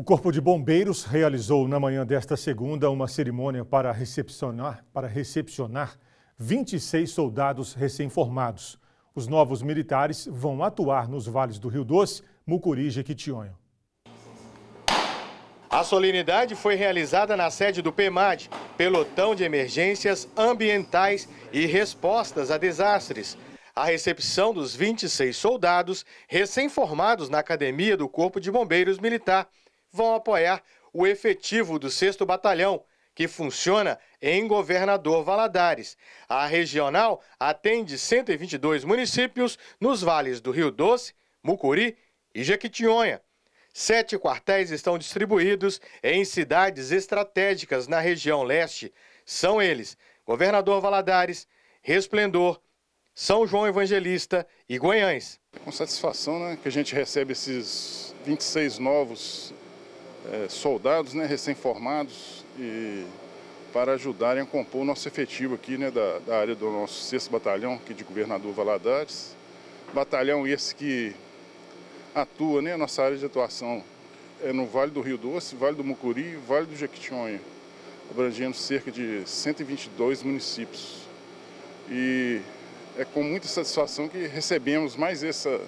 O Corpo de Bombeiros realizou na manhã desta segunda uma cerimônia para recepcionar, para recepcionar 26 soldados recém-formados. Os novos militares vão atuar nos vales do Rio Doce, Mucuri e Jequitinhonha. A solenidade foi realizada na sede do PEMAD, Pelotão de Emergências Ambientais e Respostas a Desastres, a recepção dos 26 soldados recém-formados na Academia do Corpo de Bombeiros Militar vão apoiar o efetivo do 6 Batalhão, que funciona em Governador Valadares. A regional atende 122 municípios nos vales do Rio Doce, Mucuri e Jequitinhonha. Sete quartéis estão distribuídos em cidades estratégicas na região leste. São eles Governador Valadares, Resplendor, São João Evangelista e Goiães. Com satisfação né, que a gente recebe esses 26 novos é, soldados né, recém-formados para ajudarem a compor o nosso efetivo aqui né, da, da área do nosso 6 Batalhão, aqui de Governador Valadares. Batalhão esse que atua, né, a nossa área de atuação é no Vale do Rio Doce, Vale do Mucuri Vale do Jequitinhonha, abrangendo cerca de 122 municípios. E é com muita satisfação que recebemos mais essa,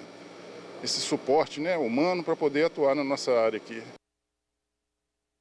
esse suporte né, humano para poder atuar na nossa área aqui.